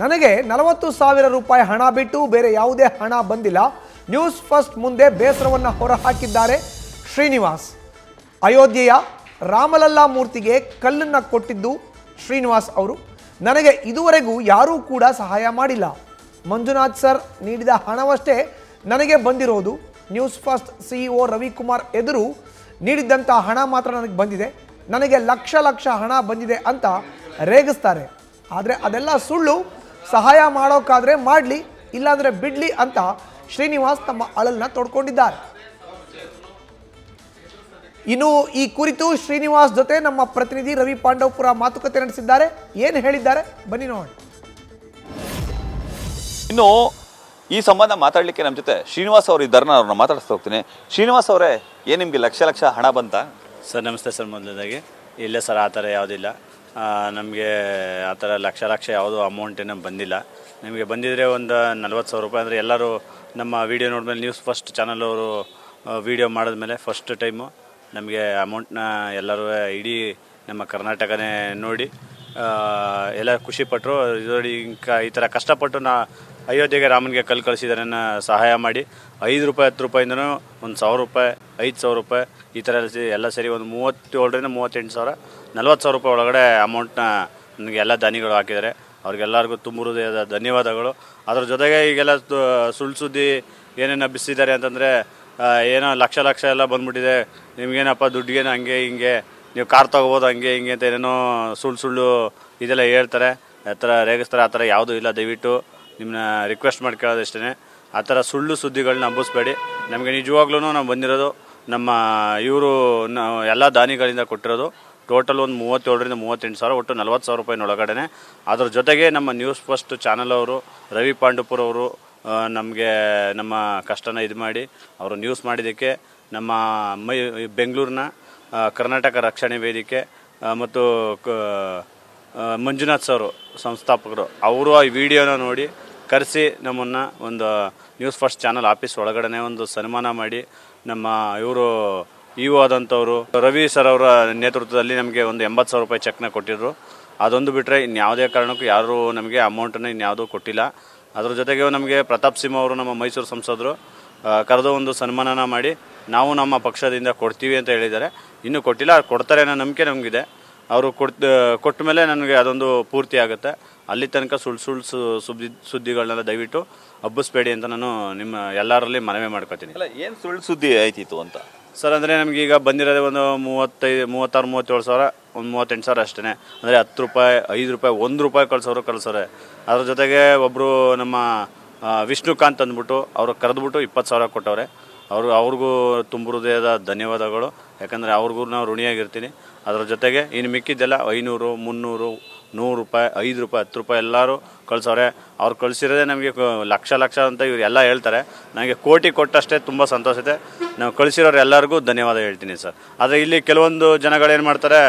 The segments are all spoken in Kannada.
ನನಗೆ ನಲವತ್ತು ಸಾವಿರ ರೂಪಾಯಿ ಹಣ ಬಿಟ್ಟು ಬೇರೆ ಯಾವುದೇ ಹಣ ಬಂದಿಲ್ಲ ನ್ಯೂಸ್ ಫಸ್ಟ್ ಮುಂದೆ ಬೇಸರವನ್ನು ಹೊರಹಾಕಿದ್ದಾರೆ ಶ್ರೀನಿವಾಸ್ ಅಯೋಧ್ಯೆಯ ರಾಮಲಲ್ಲಾ ಮೂರ್ತಿಗೆ ಕಲ್ಲನ್ನು ಕೊಟ್ಟಿದ್ದು ಶ್ರೀನಿವಾಸ್ ಅವರು ನನಗೆ ಇದುವರೆಗೂ ಯಾರೂ ಕೂಡ ಸಹಾಯ ಮಾಡಿಲ್ಲ ಮಂಜುನಾಥ್ ಸರ್ ನೀಡಿದ ಹಣವಷ್ಟೇ ನನಗೆ ಬಂದಿರೋದು ನ್ಯೂಸ್ ಫಸ್ಟ್ ಸಿಇಒ ರವಿಕುಮಾರ್ ಎದುರು ನೀಡಿದ್ದಂಥ ಹಣ ಮಾತ್ರ ನನಗೆ ಬಂದಿದೆ ನನಗೆ ಲಕ್ಷ ಲಕ್ಷ ಹಣ ಬಂದಿದೆ ಅಂತ ರೇಗಿಸ್ತಾರೆ ಆದರೆ ಅದೆಲ್ಲ ಸುಳ್ಳು ಸಹಾಯ ಮಾಡೋಕ್ಕಾದರೆ ಮಾಡಲಿ ಇಲ್ಲಾಂದರೆ ಬಿಡಲಿ ಅಂತ ಶ್ರೀನಿವಾಸ್ ತಮ್ಮ ಅಳಲನ್ನ ತೊಡ್ಕೊಂಡಿದ್ದಾರೆ ಇನ್ನು ಈ ಕುರಿತು ಶ್ರೀನಿವಾಸ್ ಜೊತೆ ನಮ್ಮ ಪ್ರತಿನಿಧಿ ರವಿ ಪಾಂಡವಪುರ ಮಾತುಕತೆ ನಡೆಸಿದ್ದಾರೆ ಏನು ಹೇಳಿದ್ದಾರೆ ಬನ್ನಿ ನೋಡಿ ಇನ್ನು ಈ ಸಂಬಂಧ ಮಾತಾಡಲಿಕ್ಕೆ ನಮ್ಮ ಜೊತೆ ಶ್ರೀನಿವಾಸ್ ಅವರು ಇದ್ದಾರೆ ನಾನು ಅವ್ರನ್ನ ಮಾತಾಡಿಸ್ತಾ ಹೋಗ್ತೀನಿ ಶ್ರೀನಿವಾಸ್ ಅವರೇ ಏನು ನಿಮಗೆ ಲಕ್ಷ ಲಕ್ಷ ಹಣ ಬಂತ ಸರ್ ನಮಸ್ತೆ ಸರ್ ಮೊದಲನೇದಾಗಿ ಇಲ್ಲ ಸರ್ ಆ ಥರ ಯಾವುದಿಲ್ಲ ನಮಗೆ ಆ ಥರ ಲಕ್ಷ ಲಕ್ಷ ಯಾವುದೋ ಅಮೌಂಟೇನು ಬಂದಿಲ್ಲ ನಿಮಗೆ ಬಂದಿದ್ದರೆ ಒಂದು ನಲ್ವತ್ತು ಸಾವಿರ ರೂಪಾಯಿ ಅಂದರೆ ಎಲ್ಲರೂ ನಮ್ಮ ವೀಡಿಯೋ ನೋಡಿದ್ಮೇಲೆ ನ್ಯೂಸ್ ಫಸ್ಟ್ ಅವರು ವೀಡಿಯೋ ಮಾಡಿದ್ಮೇಲೆ ಫಸ್ಟ್ ಟೈಮು ನಮಗೆ ಅಮೌಂಟ್ನ ಎಲ್ಲರೂ ಇಡೀ ನಮ್ಮ ಕರ್ನಾಟಕನೇ ನೋಡಿ ಎಲ್ಲ ಖುಷಿಪಟ್ಟರು ಇದು ಈ ಥರ ಕಷ್ಟಪಟ್ಟು ನಾ ಅಯೋಧ್ಯೆಗೆ ರಾಮನಿಗೆ ಕಲ್ಲು ಕಳಿಸಿದಾರನ್ನ ಸಹಾಯ ಮಾಡಿ ಐದು ರೂಪಾಯಿ ಹತ್ತು ರೂಪಾಯಿಂದನೂ ಒಂದು ಸಾವಿರ ರೂಪಾಯಿ ಐದು ಸಾವಿರ ರೂಪಾಯಿ ಈ ಥರ ಎಲ್ಲ ಎಲ್ಲ ಸೇರಿ ಒಂದು ಮೂವತ್ತೇಳರಿಂದ ಮೂವತ್ತೆಂಟು ಸಾವಿರ ನಲ್ವತ್ತು ಸಾವಿರ ರೂಪಾಯಿ ಒಳಗಡೆ ಅಮೌಂಟ್ನ ನನಗೆ ಎಲ್ಲ ದಾನಿಗಳು ಹಾಕಿದ್ದಾರೆ ಅವ್ರಿಗೆಲ್ಲರಿಗೂ ತುಂಬ ಹೃದಯದ ಧನ್ಯವಾದಗಳು ಅದ್ರ ಜೊತೆಗೆ ಈಗೆಲ್ಲ ಸುಳ್ಳು ಸುದ್ದಿ ಏನೇನು ಬಿಸಿದ್ದಾರೆ ಅಂತಂದರೆ ಏನೋ ಲಕ್ಷ ಲಕ್ಷ ಎಲ್ಲ ಬಂದ್ಬಿಟ್ಟಿದೆ ನಿಮಗೇನಪ್ಪ ದುಡ್ಡಿಗೇನು ಹಂಗೆ ಹಿಂಗೆ ನೀವು ಕಾರ್ ತೊಗೋಬೋದು ಹಂಗೆ ಹಿಂಗೆ ಅಂತ ಏನೇನೋ ಸುಳ್ಳು ಸುಳ್ಳು ಇದೆಲ್ಲ ಹೇಳ್ತಾರೆ ಆ ಥರ ರೇಗಿಸ್ತಾರೆ ಆ ಥರ ಯಾವುದೂ ಇಲ್ಲ ದಯವಿಟ್ಟು ನಿಮ್ಮನ್ನ ರಿಕ್ವೆಸ್ಟ್ ಕೇಳೋದಷ್ಟೇ ಆ ಥರ ಸುಳ್ಳು ಸುದ್ದಿಗಳನ್ನ ಹಬ್ಬಿಸ್ಬೇಡಿ ನಮಗೆ ನಿಜವಾಗ್ಲೂ ನಾವು ಬಂದಿರೋದು ನಮ್ಮ ಇವರು ಎಲ್ಲ ದಾನಿಗಳಿಂದ ಕೊಟ್ಟಿರೋದು ಟೋಟಲ್ ಒಂದು ಮೂವತ್ತೇಳರಿಂದ ಮೂವತ್ತೆಂಟು ಸಾವಿರ ಒಟ್ಟು ನಲ್ವತ್ತು ಸಾವಿರ ರೂಪಾಯಿನೊಳಗಡೆ ಅದ್ರ ಜೊತೆಗೆ ನಮ್ಮ ನ್ಯೂಸ್ ಫಸ್ಟ್ ಚಾನಲ್ ಅವರು ರವಿ ಪಾಂಡುಪುರ್ ಅವರು ನಮಗೆ ನಮ್ಮ ಕಷ್ಟನ ಇದು ಮಾಡಿ ಅವರು ನ್ಯೂಸ್ ಮಾಡಿದ್ದಕ್ಕೆ ನಮ್ಮ ಮೈ ಬೆಂಗಳೂರಿನ ಕರ್ನಾಟಕ ರಕ್ಷಣೆ ವೇದಿಕೆ ಮತ್ತು ಮಂಜುನಾಥ್ ಸರ್ ಸಂಸ್ಥಾಪಕರು ಅವರು ಆ ವಿಡಿಯೋನ ನೋಡಿ ಕರೆಸಿ ನಮ್ಮನ್ನು ಒಂದು ನ್ಯೂಸ್ ಫಸ್ಟ್ ಚಾನಲ್ ಆಫೀಸ್ ಒಳಗಡೆ ಒಂದು ಸನ್ಮಾನ ಮಾಡಿ ನಮ್ಮ ಇವರು ಇ ಒ ಆದಂಥವ್ರು ರವಿ ಸರ್ ಅವರ ನೇತೃತ್ವದಲ್ಲಿ ನಮಗೆ ಒಂದು ಎಂಬತ್ತು ಸಾವಿರ ರೂಪಾಯಿ ಚೆಕ್ನ ಕೊಟ್ಟಿದ್ರು ಅದೊಂದು ಬಿಟ್ಟರೆ ಇನ್ಯಾವುದೇ ಕಾರಣಕ್ಕೂ ಯಾರೂ ನಮಗೆ ಅಮೌಂಟನ್ನು ಇನ್ಯಾವುದೂ ಕೊಟ್ಟಿಲ್ಲ ಅದ್ರ ಜೊತೆಗೆ ನಮಗೆ ಪ್ರತಾಪ್ ಸಿಂಹ ಅವರು ನಮ್ಮ ಮೈಸೂರು ಸಂಸದರು ಕರೆದು ಒಂದು ಸನ್ಮಾನನ ಮಾಡಿ ನಾವು ನಮ್ಮ ಪಕ್ಷದಿಂದ ಕೊಡ್ತೀವಿ ಅಂತ ಹೇಳಿದ್ದಾರೆ ಇನ್ನೂ ಕೊಟ್ಟಿಲ್ಲ ಕೊಡ್ತಾರೆ ಅನ್ನೋ ನಂಬಿಕೆ ನಮಗಿದೆ ಅವರು ಕೊಟ್ಟು ಕೊಟ್ಟ ಮೇಲೆ ನನಗೆ ಅದೊಂದು ಪೂರ್ತಿ ಆಗುತ್ತೆ ಅಲ್ಲಿ ತನಕ ಸುಳ್ಳು ಸುಳ್ಳು ಸುದ್ದಿ ಸುದ್ದಿಗಳನ್ನೆಲ್ಲ ದಯವಿಟ್ಟು ಹಬ್ಬಿಸ್ಬೇಡಿ ಅಂತ ನಾನು ನಿಮ್ಮ ಎಲ್ಲರಲ್ಲಿ ಮನವಿ ಮಾಡ್ಕೊತೀನಿ ಏನು ಸುಳ್ಳು ಸುದ್ದಿ ಆಯ್ತಿತ್ತು ಅಂತ ಸರ್ ಅಂದರೆ ನಮಗೆ ಈಗ ಬಂದಿರೋದೇ ಒಂದು ಮೂವತ್ತೈದು ಮೂವತ್ತಾರು ಮೂವತ್ತೇಳು ಸಾವಿರ ಒಂದು ಮೂವತ್ತೆಂಟು ಸಾವಿರ ಅಷ್ಟೇ ಅಂದರೆ ಹತ್ತು ರೂಪಾಯಿ ಐದು ರೂಪಾಯಿ ಒಂದು ರೂಪಾಯಿ ಕಳ್ಸೋರು ಕಳ್ಸೋರೆ ಅದ್ರ ಜೊತೆಗೆ ಒಬ್ಬರು ನಮ್ಮ ವಿಷ್ಣುಕಾಂತ್ ಅಂದ್ಬಿಟ್ಟು ಅವರು ಕರೆದ್ಬಿಟ್ಟು ಇಪ್ಪತ್ತು ಸಾವಿರ ಕೊಟ್ಟವ್ರೆ ಅವರು ಅವ್ರಿಗೂ ತುಂಬ ಹೃದಯದ ಧನ್ಯವಾದಗಳು ಯಾಕಂದರೆ ಅವ್ರಿಗೂ ನಾವು ಋಣಿಯಾಗಿರ್ತೀನಿ ಅದರ ಜೊತೆಗೆ ಇನ್ನು ಮಿಕ್ಕಿದ್ದೆಲ್ಲ ಐನೂರು ಮುನ್ನೂರು ನೂರು ರೂಪಾಯಿ ಐದು ರೂಪಾಯಿ ಹತ್ತು ರೂಪಾಯಿ ಎಲ್ಲರೂ ಕಳಿಸೋರೆ ಅವ್ರು ಕಳಿಸಿರೋದೇ ನಮಗೆ ಲಕ್ಷ ಲಕ್ಷ ಅಂತ ಇವರೆಲ್ಲ ಹೇಳ್ತಾರೆ ನನಗೆ ಕೋಟಿ ಕೊಟ್ಟಷ್ಟೇ ತುಂಬ ಸಂತೋಷ ಇದೆ ನಾವು ಕಳಿಸಿರೋರು ಎಲ್ಲರಿಗೂ ಧನ್ಯವಾದ ಹೇಳ್ತೀನಿ ಸರ್ ಆದರೆ ಇಲ್ಲಿ ಕೆಲವೊಂದು ಜನಗಳೇನು ಮಾಡ್ತಾರೆ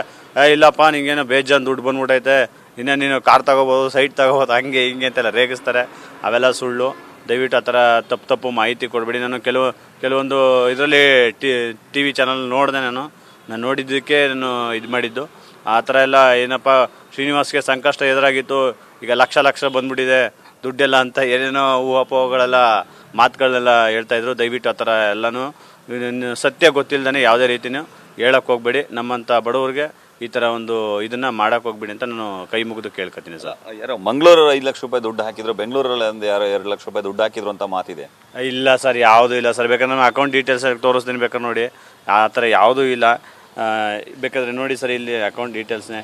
ಏ ಇಲ್ಲಪ್ಪ ನಿಂಗೇನೋ ಬೇಜಾನ್ ದುಡ್ಡು ಬಂದ್ಬಿಟ್ಟೈತೆ ಇನ್ನೇನು ನೀನು ಕಾರ್ ತಗೋಬೋದು ಸೈಟ್ ತಗೋಬೋದು ಹಂಗೆ ಹಿಂಗೆ ಅಂತೆಲ್ಲ ರೇಗಿಸ್ತಾರೆ ಅವೆಲ್ಲ ಸುಳ್ಳು ದಯವಿಟ್ಟು ಆ ಥರ ತಪ್ಪು ತಪ್ಪು ಮಾಹಿತಿ ಕೊಡಬೇಡಿ ನಾನು ಕೆಲವು ಕೆಲವೊಂದು ಇದರಲ್ಲಿ ಟಿ ವಿ ಚಾನಲ್ ನೋಡಿದೆ ನಾನು ನಾನು ನೋಡಿದ್ದಕ್ಕೆ ನಾನು ಇದು ಮಾಡಿದ್ದು ಆ ಥರ ಎಲ್ಲ ಏನಪ್ಪ ಶ್ರೀನಿವಾಸ್ಗೆ ಸಂಕಷ್ಟ ಎದುರಾಗಿತ್ತು ಈಗ ಲಕ್ಷ ಲಕ್ಷ ಬಂದ್ಬಿಟ್ಟಿದೆ ದುಡ್ಡೆಲ್ಲ ಅಂತ ಏನೇನೋ ಊಹಾಪೋಹಗಳೆಲ್ಲ ಮಾತುಗಳನ್ನೆಲ್ಲ ಹೇಳ್ತಾಯಿದ್ರು ದಯವಿಟ್ಟು ಆ ಥರ ಎಲ್ಲನೂ ಸತ್ಯ ಗೊತ್ತಿಲ್ಲದೇ ಯಾವುದೇ ರೀತಿಯೂ ಹೇಳೋಕ್ಕೆ ಹೋಗಬೇಡಿ ನಮ್ಮಂಥ ಬಡವ್ರಿಗೆ ಈ ಥರ ಒಂದು ಇದನ್ನು ಮಾಡಕ್ ಹೋಗ್ಬಿಡಿ ಅಂತ ನಾನು ಕೈ ಮುಗಿದು ಕೇಳ್ಕೊತೀನಿ ಸರ್ ಯಾರೋ ಮಂಗಳೂರು ಐದು ಲಕ್ಷ ರೂಪಾಯಿ ದುಡ್ಡು ಹಾಕಿದ್ರು ಬೆಂಗಳೂರಲ್ಲಿ ಒಂದು ಯಾರೋ ಎರಡು ಲಕ್ಷ ರೂಪಾಯಿ ದುಡ್ಡು ಹಾಕಿದ್ರು ಅಂತ ಮಾತಿದೆ ಇಲ್ಲ ಸರ್ ಯಾವುದೂ ಇಲ್ಲ ಸರ್ ಬೇಕಾದ್ರೆ ನಾನು ಅಕೌಂಟ್ ಡೀಟೇಲ್ಸ್ ತೋರಿಸ್ತೀನಿ ಬೇಕಾದ್ರೆ ನೋಡಿ ಆ ಥರ ಯಾವುದೂ ಇಲ್ಲ ಬೇಕಾದರೆ ನೋಡಿ ಸರ್ ಇಲ್ಲಿ ಅಕೌಂಟ್ ಡೀಟೇಲ್ಸ್ನೇ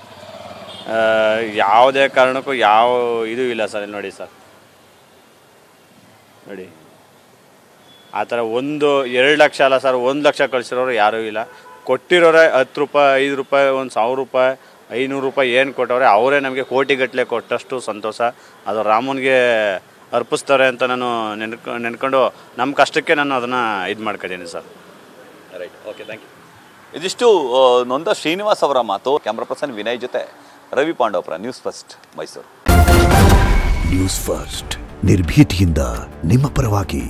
ಯಾವುದೇ ಕಾರಣಕ್ಕೂ ಯಾವ ಇದು ಇಲ್ಲ ಸರ್ ನೋಡಿ ಸರ್ ನೋಡಿ ಆ ಥರ ಒಂದು ಎರಡು ಲಕ್ಷ ಅಲ್ಲ ಸರ್ ಒಂದು ಲಕ್ಷ ಕಳಿಸಿರೋರು ಯಾರೂ ಇಲ್ಲ ಕೊಟ್ಟಿರೋರೆ ಹತ್ತು ರೂಪಾಯಿ ಐದು ರೂಪಾಯಿ ಒಂದು ಸಾವಿರ ರೂಪಾಯಿ ಐನೂರು ರೂಪಾಯಿ ಏನು ಕೊಟ್ಟವ್ರೆ ಅವರೇ ನಮಗೆ ಕೋಟಿಗಟ್ಟಲೆ ಕೊಟ್ಟಷ್ಟು ಸಂತೋಷ ಅದು ರಾಮನಿಗೆ ಅರ್ಪಿಸ್ತಾರೆ ಅಂತ ನಾನು ನೆನ್ಕೊ ನೆನ್ಕೊಂಡು ನಮ್ಮ ಕಷ್ಟಕ್ಕೆ ನಾನು ಅದನ್ನು ಇದು ಮಾಡ್ಕೊಂಡಿದ್ದೀನಿ sir right okay thank you ಇದಿಷ್ಟು ನೊಂದ ಶ್ರೀನಿವಾಸ್ ಅವರ ಮಾತು ಕ್ಯಾಮ್ರಾ ಪರ್ಸನ್ ವಿನಯ್ ಜೊತೆ Ravi Pandavapura News First Mysuru News First ನಿರ್ಭೀತಿಯಿಂದ ನಿಮ್ಮ ಪರವಾಗಿ